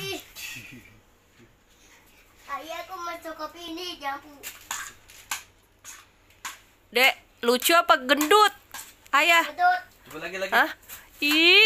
kopi. Ayah aku masuk kopi ini jambu. Dek, lucu apa gendut? Ayah. Gendut. Coba lagi lagi. Hah? Ih.